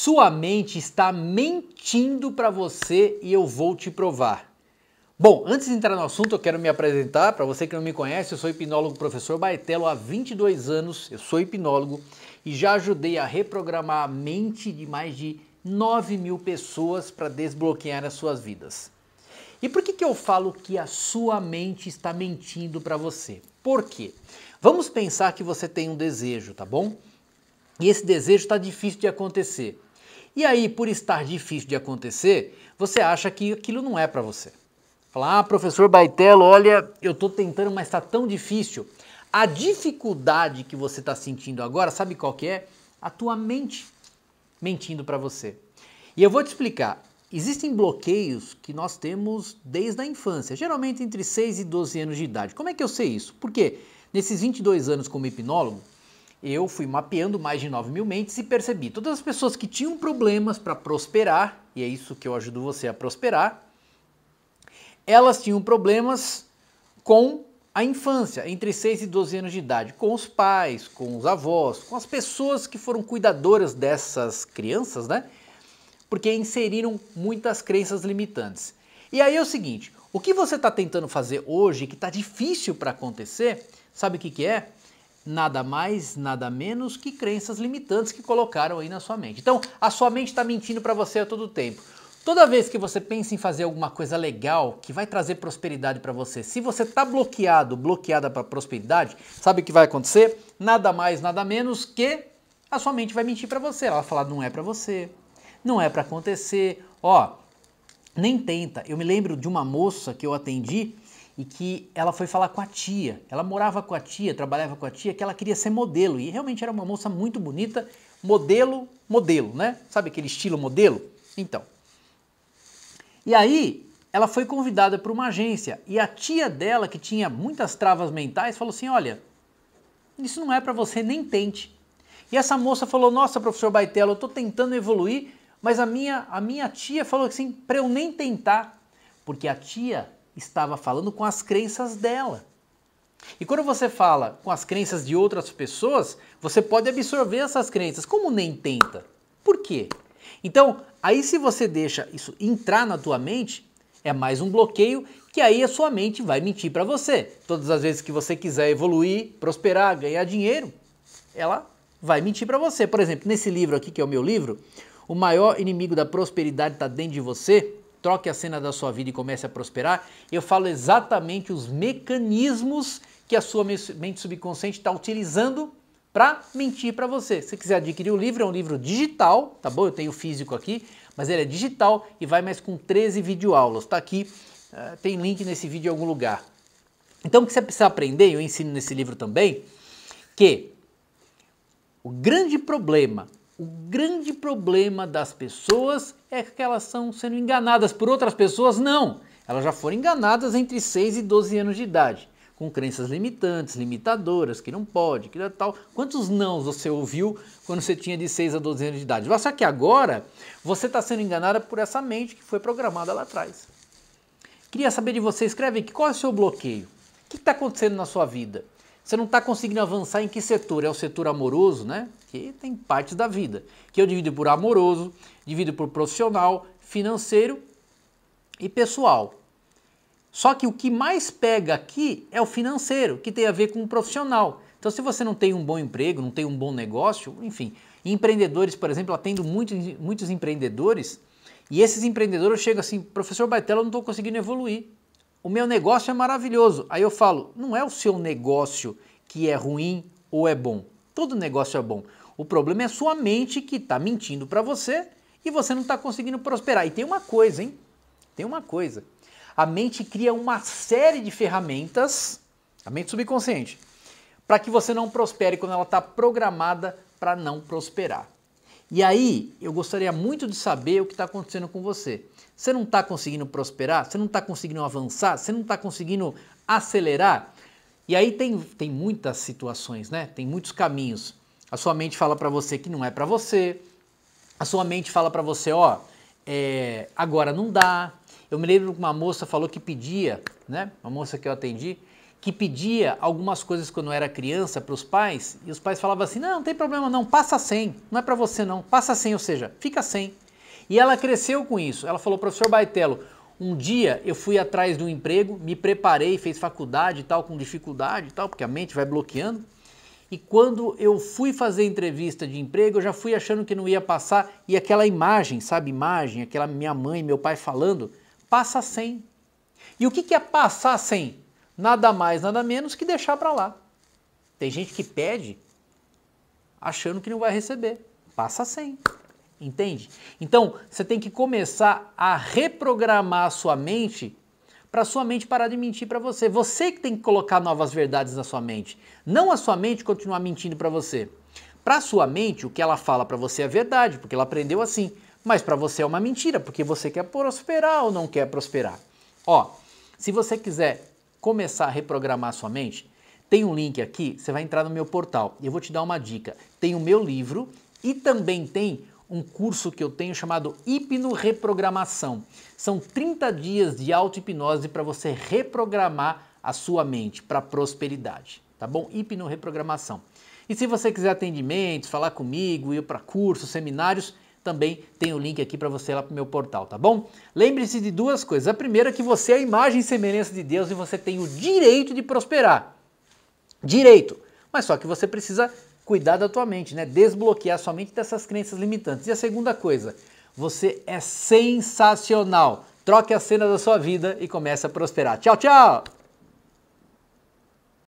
Sua mente está mentindo para você e eu vou te provar. Bom, antes de entrar no assunto, eu quero me apresentar. Para você que não me conhece, eu sou hipnólogo professor Baetelo há 22 anos. Eu sou hipnólogo e já ajudei a reprogramar a mente de mais de 9 mil pessoas para desbloquear as suas vidas. E por que, que eu falo que a sua mente está mentindo para você? Por quê? Vamos pensar que você tem um desejo, tá bom? E esse desejo está difícil de acontecer. E aí, por estar difícil de acontecer, você acha que aquilo não é para você. Fala, ah, professor Baitelo, olha, eu estou tentando, mas está tão difícil. A dificuldade que você está sentindo agora, sabe qual que é? A tua mente mentindo para você. E eu vou te explicar. Existem bloqueios que nós temos desde a infância, geralmente entre 6 e 12 anos de idade. Como é que eu sei isso? Porque nesses 22 anos como hipnólogo, eu fui mapeando mais de 9 mil mentes e percebi todas as pessoas que tinham problemas para prosperar, e é isso que eu ajudo você a prosperar, elas tinham problemas com a infância, entre 6 e 12 anos de idade, com os pais, com os avós, com as pessoas que foram cuidadoras dessas crianças, né? Porque inseriram muitas crenças limitantes. E aí é o seguinte: o que você está tentando fazer hoje que está difícil para acontecer, sabe o que, que é? nada mais, nada menos que crenças limitantes que colocaram aí na sua mente. Então, a sua mente está mentindo para você a todo tempo. Toda vez que você pensa em fazer alguma coisa legal que vai trazer prosperidade para você, se você está bloqueado, bloqueada para prosperidade, sabe o que vai acontecer? Nada mais, nada menos que a sua mente vai mentir para você. Ela vai falar: não é para você, não é para acontecer. Ó, nem tenta. Eu me lembro de uma moça que eu atendi e que ela foi falar com a tia. Ela morava com a tia, trabalhava com a tia, que ela queria ser modelo. E realmente era uma moça muito bonita, modelo, modelo, né? Sabe aquele estilo modelo? Então. E aí, ela foi convidada para uma agência e a tia dela, que tinha muitas travas mentais, falou assim: Olha, isso não é para você, nem tente. E essa moça falou: Nossa, professor Baitelo, eu estou tentando evoluir, mas a minha, a minha tia falou assim: para eu nem tentar, porque a tia estava falando com as crenças dela. E quando você fala com as crenças de outras pessoas, você pode absorver essas crenças, como nem tenta. Por quê? Então, aí se você deixa isso entrar na tua mente, é mais um bloqueio que aí a sua mente vai mentir para você. Todas as vezes que você quiser evoluir, prosperar, ganhar dinheiro, ela vai mentir para você. Por exemplo, nesse livro aqui, que é o meu livro, o maior inimigo da prosperidade está dentro de você, troque a cena da sua vida e comece a prosperar, eu falo exatamente os mecanismos que a sua mente subconsciente está utilizando para mentir para você. Se quiser adquirir o livro, é um livro digital, tá bom? Eu tenho físico aqui, mas ele é digital e vai mais com 13 videoaulas. Está aqui, uh, tem link nesse vídeo em algum lugar. Então, o que você precisa aprender, eu ensino nesse livro também, que o grande problema o grande problema das pessoas é que elas estão sendo enganadas por outras pessoas, não. Elas já foram enganadas entre 6 e 12 anos de idade, com crenças limitantes, limitadoras, que não pode, que tal. Quantos nãos você ouviu quando você tinha de 6 a 12 anos de idade? Só que agora você está sendo enganada por essa mente que foi programada lá atrás. Queria saber de você, escreve aqui, qual é o seu bloqueio? O que está acontecendo na sua vida? Você não está conseguindo avançar em que setor? É o setor amoroso, né? Que tem partes da vida. Que eu divido por amoroso, divido por profissional, financeiro e pessoal. Só que o que mais pega aqui é o financeiro, que tem a ver com o profissional. Então, se você não tem um bom emprego, não tem um bom negócio, enfim, empreendedores, por exemplo, atendo muitos, muitos empreendedores e esses empreendedores chegam assim, professor Baitella, eu não estou conseguindo evoluir o meu negócio é maravilhoso. Aí eu falo, não é o seu negócio que é ruim ou é bom. Todo negócio é bom. O problema é sua mente que está mentindo para você e você não está conseguindo prosperar. E tem uma coisa, hein? Tem uma coisa. A mente cria uma série de ferramentas, a mente subconsciente, para que você não prospere quando ela está programada para não prosperar. E aí, eu gostaria muito de saber o que está acontecendo com você. Você não está conseguindo prosperar? Você não está conseguindo avançar? Você não está conseguindo acelerar? E aí tem, tem muitas situações, né? Tem muitos caminhos. A sua mente fala para você que não é para você. A sua mente fala para você, ó, é, agora não dá. Eu me lembro que uma moça falou que pedia, né? Uma moça que eu atendi, que pedia algumas coisas quando era criança para os pais, e os pais falavam assim: não, não tem problema não, passa sem não é para você não, passa sem ou seja, fica sem E ela cresceu com isso. Ela falou: professor Baitelo, um dia eu fui atrás de um emprego, me preparei, fez faculdade e tal, com dificuldade e tal, porque a mente vai bloqueando. E quando eu fui fazer entrevista de emprego, eu já fui achando que não ia passar. E aquela imagem, sabe, imagem, aquela minha mãe, meu pai falando, passa sem E o que é passar sem nada mais, nada menos que deixar para lá. Tem gente que pede achando que não vai receber. Passa sem. Entende? Então, você tem que começar a reprogramar a sua mente para sua mente parar de mentir para você. Você que tem que colocar novas verdades na sua mente, não a sua mente continuar mentindo para você. Para sua mente, o que ela fala para você é verdade, porque ela aprendeu assim, mas para você é uma mentira, porque você quer prosperar ou não quer prosperar. Ó, se você quiser começar a reprogramar sua mente, tem um link aqui, você vai entrar no meu portal e eu vou te dar uma dica. Tem o meu livro e também tem um curso que eu tenho chamado Hipno Reprogramação. São 30 dias de auto-hipnose para você reprogramar a sua mente para prosperidade, tá bom? Hipno Reprogramação. E se você quiser atendimentos, falar comigo, ir para cursos, seminários, também tem o link aqui para você lá para o meu portal, tá bom? Lembre-se de duas coisas. A primeira é que você é a imagem e semelhança de Deus e você tem o direito de prosperar. Direito. Mas só que você precisa cuidar da tua mente, né? Desbloquear sua mente dessas crenças limitantes. E a segunda coisa, você é sensacional. Troque a cena da sua vida e comece a prosperar. Tchau, tchau!